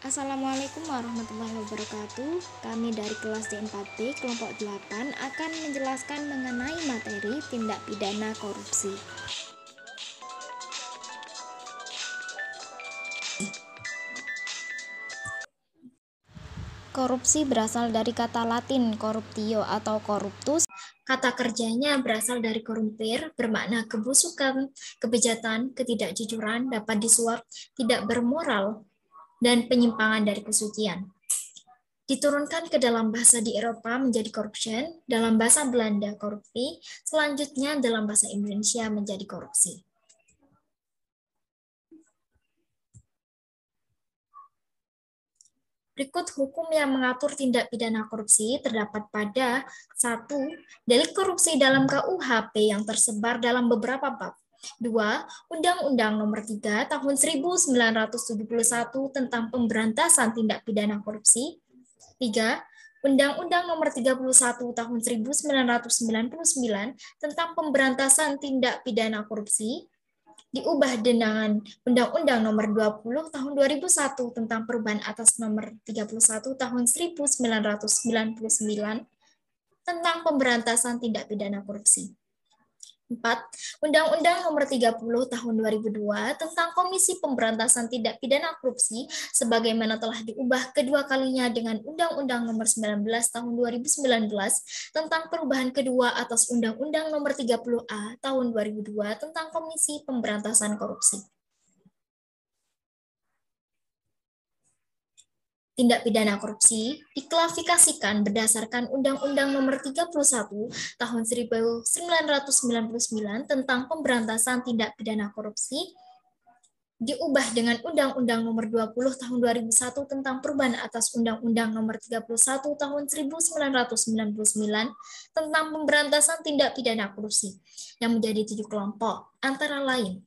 Assalamualaikum warahmatullahi wabarakatuh. Kami dari kelas D4B kelompok 8 akan menjelaskan mengenai materi tindak pidana korupsi. Korupsi berasal dari kata Latin corruptio atau corruptus. Kata kerjanya berasal dari korumpir, bermakna kebusukan, kebejatan, ketidakjujuran, dapat disuap, tidak bermoral, dan penyimpangan dari kesucian. Diturunkan ke dalam bahasa di Eropa menjadi corruption, dalam bahasa Belanda korupsi, selanjutnya dalam bahasa Indonesia menjadi korupsi. Berikut hukum yang mengatur tindak pidana korupsi terdapat pada satu, Delik korupsi dalam KUHP yang tersebar dalam beberapa bab. 2. Undang-Undang Nomor 3 Tahun 1971 tentang Pemberantasan Tindak Pidana Korupsi. 3. Undang-Undang Nomor 31 Tahun 1999 tentang Pemberantasan Tindak Pidana Korupsi diubah dengan Undang-Undang Nomor 20 Tahun 2001 tentang Perubahan atas Nomor 31 Tahun 1999 tentang Pemberantasan Tindak Pidana Korupsi. 4. Undang-Undang Nomor 30 Tahun 2002 tentang Komisi Pemberantasan Tidak Pidana Korupsi sebagaimana telah diubah kedua kalinya dengan Undang-Undang Nomor 19 Tahun 2019 tentang perubahan kedua atas Undang-Undang Nomor 30A Tahun 2002 tentang Komisi Pemberantasan Korupsi. tindak pidana korupsi diklasifikasikan berdasarkan Undang-Undang Nomor 31 Tahun 1999 tentang Pemberantasan Tindak Pidana Korupsi diubah dengan Undang-Undang Nomor 20 Tahun 2001 tentang Perubahan atas Undang-Undang Nomor 31 Tahun 1999 tentang Pemberantasan Tindak Pidana Korupsi yang menjadi tujuh kelompok antara lain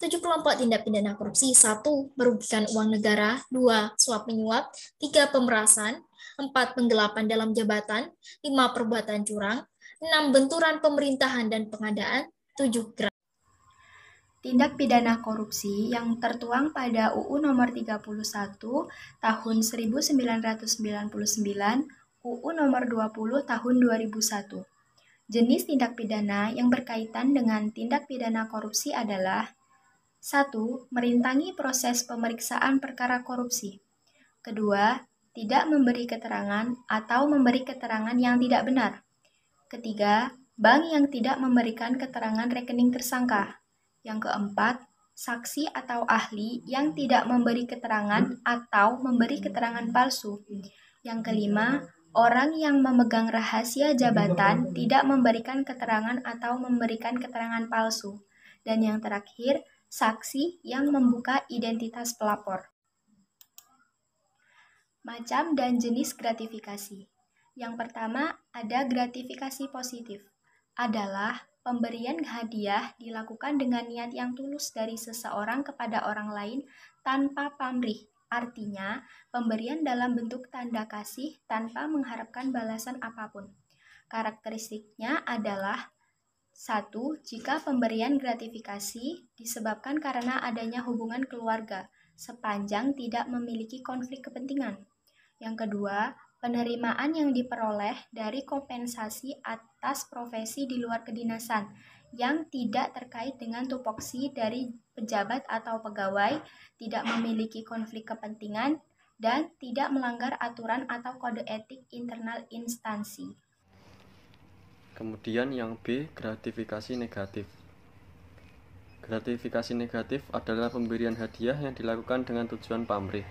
7 kelompok tindak pidana korupsi, 1 merugikan uang negara, 2 suap menyuap, 3 pemerasan, 4 penggelapan dalam jabatan, 5 perbuatan curang, 6 benturan pemerintahan dan pengadaan, 7 gerak. Tindak pidana korupsi yang tertuang pada UU nomor 31 tahun 1999, UU nomor 20 tahun 2001. Jenis tindak pidana yang berkaitan dengan tindak pidana korupsi adalah satu, merintangi proses pemeriksaan perkara korupsi. Kedua, tidak memberi keterangan atau memberi keterangan yang tidak benar. Ketiga, bank yang tidak memberikan keterangan rekening tersangka. Yang keempat, saksi atau ahli yang tidak memberi keterangan atau memberi keterangan palsu. Yang kelima, orang yang memegang rahasia jabatan tidak memberikan keterangan atau memberikan keterangan palsu. Dan yang terakhir, saksi yang membuka identitas pelapor. Macam dan jenis gratifikasi. Yang pertama, ada gratifikasi positif. Adalah pemberian hadiah dilakukan dengan niat yang tulus dari seseorang kepada orang lain tanpa pamrih. Artinya, pemberian dalam bentuk tanda kasih tanpa mengharapkan balasan apapun. Karakteristiknya adalah 1. Jika pemberian gratifikasi disebabkan karena adanya hubungan keluarga, sepanjang tidak memiliki konflik kepentingan. Yang kedua, penerimaan yang diperoleh dari kompensasi atas profesi di luar kedinasan yang tidak terkait dengan tupoksi dari pejabat atau pegawai, tidak memiliki konflik kepentingan, dan tidak melanggar aturan atau kode etik internal instansi. Kemudian yang B, gratifikasi negatif. Gratifikasi negatif adalah pemberian hadiah yang dilakukan dengan tujuan pamrih.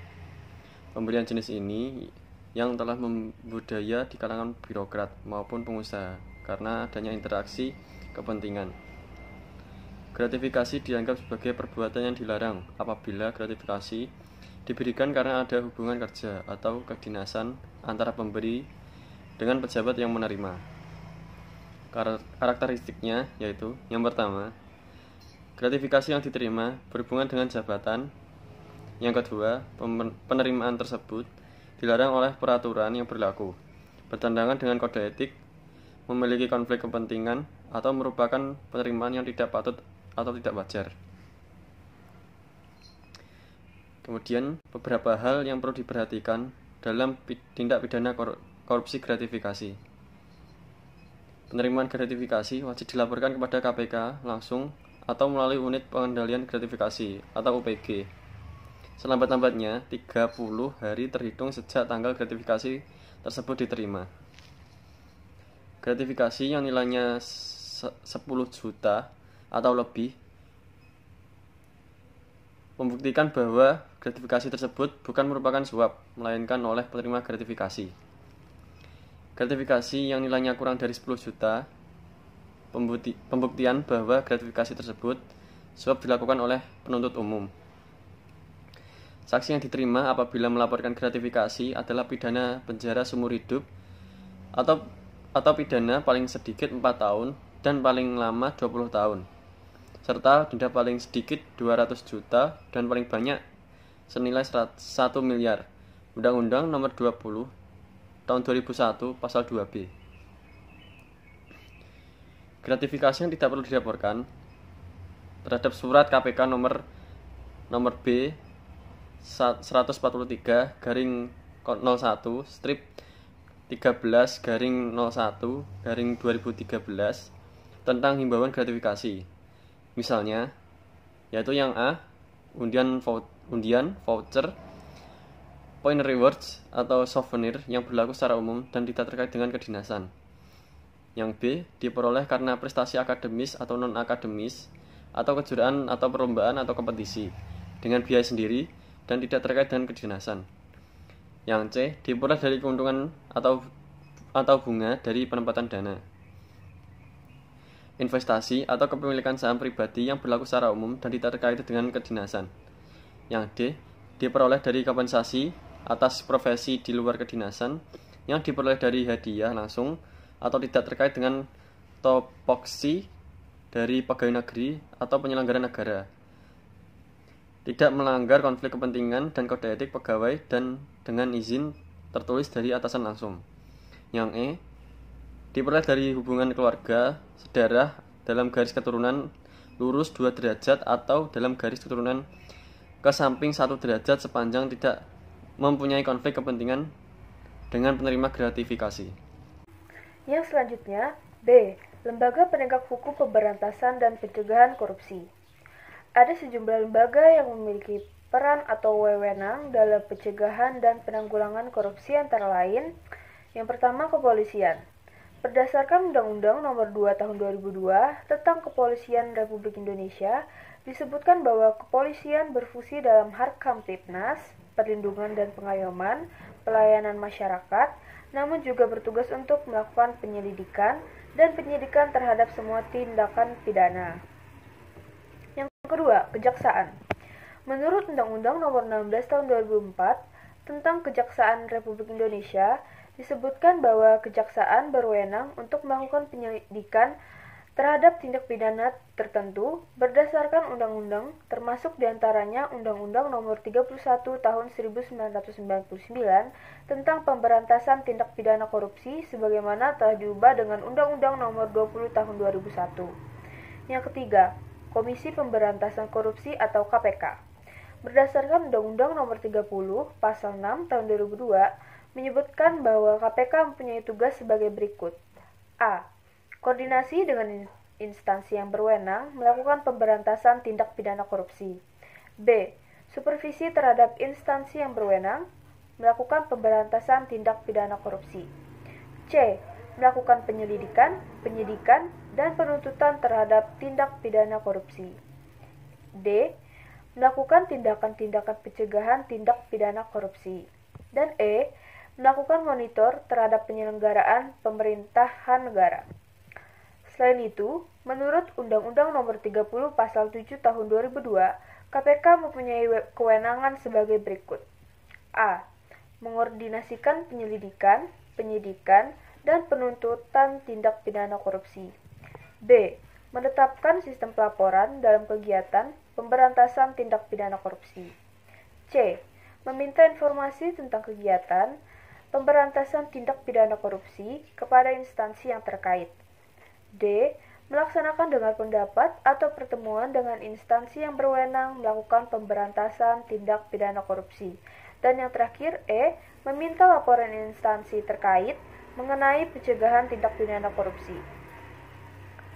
Pemberian jenis ini yang telah membudaya di kalangan birokrat maupun pengusaha karena adanya interaksi kepentingan. Gratifikasi dianggap sebagai perbuatan yang dilarang apabila gratifikasi diberikan karena ada hubungan kerja atau kedinasan antara pemberi dengan pejabat yang menerima karakteristiknya yaitu yang pertama, gratifikasi yang diterima berhubungan dengan jabatan. Yang kedua, penerimaan tersebut dilarang oleh peraturan yang berlaku, bertentangan dengan kode etik, memiliki konflik kepentingan, atau merupakan penerimaan yang tidak patut atau tidak wajar. Kemudian, beberapa hal yang perlu diperhatikan dalam tindak pidana korupsi gratifikasi penerimaan gratifikasi wajib dilaporkan kepada KPK langsung atau melalui unit pengendalian gratifikasi atau UPG. Selambat-lambatnya 30 hari terhitung sejak tanggal gratifikasi tersebut diterima. Gratifikasi yang nilainya 10 juta atau lebih membuktikan bahwa gratifikasi tersebut bukan merupakan suap, melainkan oleh penerima gratifikasi gratifikasi yang nilainya kurang dari 10 juta pembukti, pembuktian bahwa gratifikasi tersebut sebab dilakukan oleh penuntut umum saksi yang diterima apabila melaporkan gratifikasi adalah pidana penjara seumur hidup atau atau pidana paling sedikit 4 tahun dan paling lama 20 tahun serta denda paling sedikit 200 juta dan paling banyak senilai 1 miliar Undang-Undang Nomor 20 tahun 2001 pasal 2B. Gratifikasi yang tidak perlu dilaporkan terhadap surat KPK nomor nomor B 143 garing 01 strip 13 garing 01 garing 2013 tentang himbauan gratifikasi. Misalnya, yaitu yang A, undian undian voucher Poin rewards atau souvenir yang berlaku secara umum dan tidak terkait dengan kedinasan. Yang B, diperoleh karena prestasi akademis atau non-akademis, atau kejuaraan atau perlombaan atau kompetisi, dengan biaya sendiri dan tidak terkait dengan kedinasan. Yang C, diperoleh dari keuntungan atau atau bunga dari penempatan dana. Investasi atau kepemilikan saham pribadi yang berlaku secara umum dan tidak terkait dengan kedinasan. Yang D, diperoleh dari kompensasi atas profesi di luar kedinasan yang diperoleh dari hadiah langsung atau tidak terkait dengan topoksi dari pegawai negeri atau penyelenggara negara. Tidak melanggar konflik kepentingan dan kode etik pegawai dan dengan izin tertulis dari atasan langsung. Yang E diperoleh dari hubungan keluarga, saudara dalam garis keturunan lurus 2 derajat atau dalam garis keturunan ke samping 1 derajat sepanjang tidak mempunyai konflik kepentingan dengan penerima gratifikasi. Yang selanjutnya, B. Lembaga Penegak Hukum Pemberantasan dan Pencegahan Korupsi. Ada sejumlah lembaga yang memiliki peran atau wewenang dalam pencegahan dan penanggulangan korupsi antara lain yang pertama kepolisian. Berdasarkan Undang-Undang Nomor 2 Tahun 2002 tentang Kepolisian Republik Indonesia, disebutkan bahwa kepolisian berfungsi dalam Harkam Tipnas, perlindungan dan pengayoman, pelayanan masyarakat, namun juga bertugas untuk melakukan penyelidikan dan penyidikan terhadap semua tindakan pidana. Yang kedua, kejaksaan. Menurut Undang-Undang Nomor 16 Tahun 2004 tentang Kejaksaan Republik Indonesia, disebutkan bahwa kejaksaan berwenang untuk melakukan penyelidikan terhadap tindak pidana tertentu berdasarkan undang-undang termasuk diantaranya Undang-Undang Nomor 31 Tahun 1999 tentang Pemberantasan Tindak Pidana Korupsi sebagaimana telah diubah dengan Undang-Undang Nomor 20 Tahun 2001. Yang ketiga, Komisi Pemberantasan Korupsi atau KPK. Berdasarkan Undang-Undang Nomor 30 Pasal 6 Tahun 2002 menyebutkan bahwa KPK mempunyai tugas sebagai berikut. A koordinasi dengan instansi yang berwenang melakukan pemberantasan tindak pidana korupsi. B. Supervisi terhadap instansi yang berwenang melakukan pemberantasan tindak pidana korupsi. C. Melakukan penyelidikan, penyidikan, dan penuntutan terhadap tindak pidana korupsi. D. Melakukan tindakan-tindakan pencegahan tindak pidana korupsi. Dan E. Melakukan monitor terhadap penyelenggaraan pemerintahan negara. Selain itu, menurut Undang-Undang Nomor 30 Pasal 7 Tahun 2002, KPK mempunyai kewenangan sebagai berikut. A. Mengordinasikan penyelidikan, penyidikan, dan penuntutan tindak pidana korupsi. B. Menetapkan sistem pelaporan dalam kegiatan pemberantasan tindak pidana korupsi. C. Meminta informasi tentang kegiatan pemberantasan tindak pidana korupsi kepada instansi yang terkait. D. Melaksanakan dengan pendapat atau pertemuan dengan instansi yang berwenang melakukan pemberantasan tindak pidana korupsi. Dan yang terakhir, E. Meminta laporan instansi terkait mengenai pencegahan tindak pidana korupsi.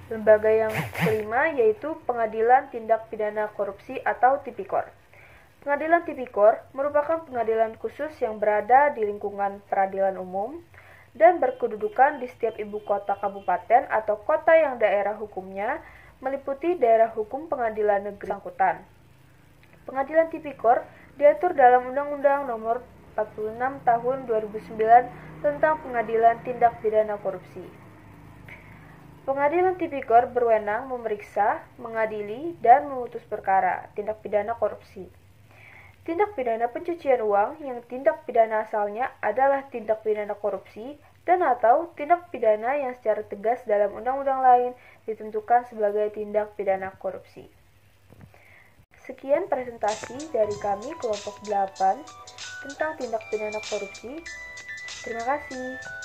Lembaga yang kelima yaitu Pengadilan Tindak Pidana Korupsi atau Tipikor. Pengadilan Tipikor merupakan pengadilan khusus yang berada di lingkungan peradilan umum dan berkedudukan di setiap ibu kota kabupaten atau kota yang daerah hukumnya meliputi daerah hukum pengadilan negeri sangkutan. Pengadilan tipikor diatur dalam Undang-Undang Nomor 46 Tahun 2009 tentang Pengadilan Tindak Pidana Korupsi. Pengadilan tipikor berwenang memeriksa, mengadili, dan memutus perkara tindak pidana korupsi. Tindak pidana pencucian uang yang tindak pidana asalnya adalah tindak pidana korupsi dan atau tindak pidana yang secara tegas dalam undang-undang lain ditentukan sebagai tindak pidana korupsi. Sekian presentasi dari kami kelompok 8 tentang tindak pidana korupsi. Terima kasih.